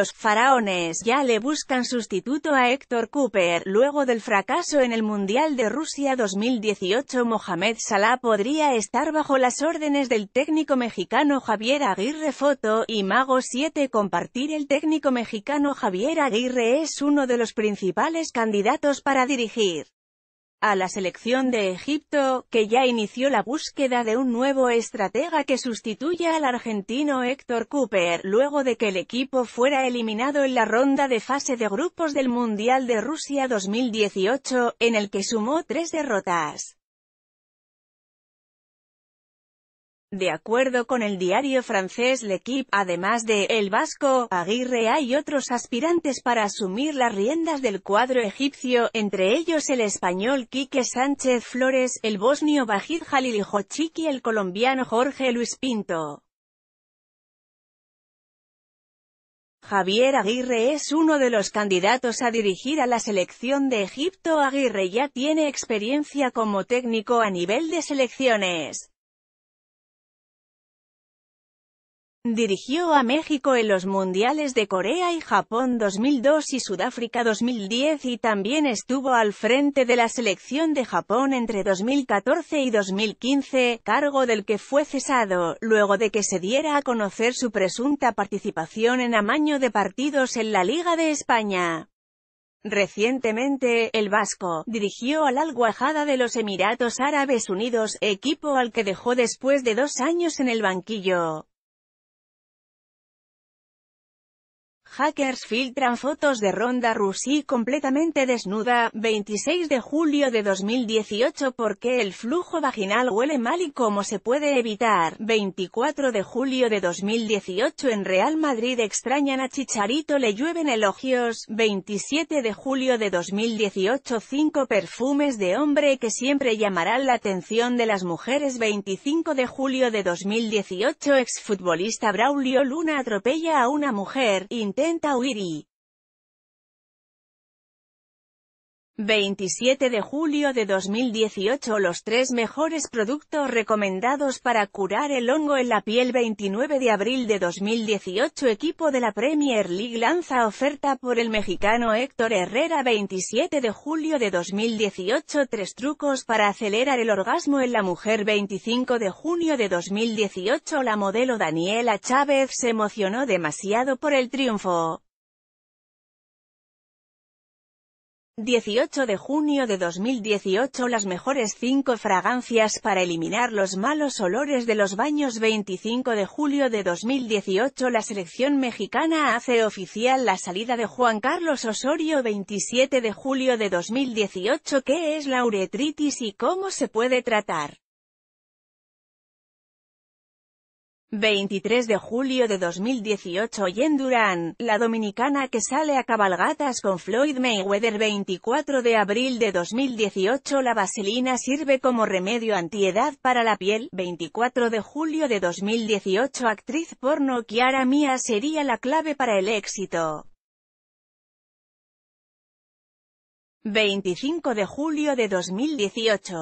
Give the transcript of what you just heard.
los faraones ya le buscan sustituto a Héctor Cooper. Luego del fracaso en el Mundial de Rusia 2018 Mohamed Salah podría estar bajo las órdenes del técnico mexicano Javier Aguirre Foto, y Mago 7 compartir el técnico mexicano Javier Aguirre es uno de los principales candidatos para dirigir a la selección de Egipto, que ya inició la búsqueda de un nuevo estratega que sustituya al argentino Héctor Cooper, luego de que el equipo fuera eliminado en la ronda de fase de grupos del Mundial de Rusia 2018, en el que sumó tres derrotas. De acuerdo con el diario francés L'Equipe, además de El Vasco, Aguirre hay otros aspirantes para asumir las riendas del cuadro egipcio, entre ellos el español Quique Sánchez Flores, el bosnio Bajid Jalil Hochik y el colombiano Jorge Luis Pinto. Javier Aguirre es uno de los candidatos a dirigir a la selección de Egipto. Aguirre ya tiene experiencia como técnico a nivel de selecciones. Dirigió a México en los Mundiales de Corea y Japón 2002 y Sudáfrica 2010 y también estuvo al frente de la selección de Japón entre 2014 y 2015, cargo del que fue cesado, luego de que se diera a conocer su presunta participación en amaño de partidos en la Liga de España. Recientemente, el vasco, dirigió al al Alguajada de los Emiratos Árabes Unidos, equipo al que dejó después de dos años en el banquillo. hackers filtran fotos de Ronda Rousey completamente desnuda, 26 de julio de 2018 porque el flujo vaginal huele mal y cómo se puede evitar, 24 de julio de 2018 en Real Madrid extrañan a Chicharito le llueven elogios, 27 de julio de 2018 5 perfumes de hombre que siempre llamarán la atención de las mujeres 25 de julio de 2018 exfutbolista Braulio Luna atropella a una mujer, intenta ンタ・ウィリー。27 de julio de 2018 Los tres mejores productos recomendados para curar el hongo en la piel 29 de abril de 2018 Equipo de la Premier League lanza oferta por el mexicano Héctor Herrera 27 de julio de 2018 Tres trucos para acelerar el orgasmo en la mujer 25 de junio de 2018 La modelo Daniela Chávez se emocionó demasiado por el triunfo 18 de junio de 2018 Las mejores 5 fragancias para eliminar los malos olores de los baños 25 de julio de 2018 La selección mexicana hace oficial la salida de Juan Carlos Osorio 27 de julio de 2018 ¿Qué es la uretritis y cómo se puede tratar? 23 de julio de 2018 Jen Duran, la dominicana que sale a cabalgatas con Floyd Mayweather 24 de abril de 2018 La vaselina sirve como remedio antiedad para la piel 24 de julio de 2018 Actriz porno Kiara Mia sería la clave para el éxito 25 de julio de 2018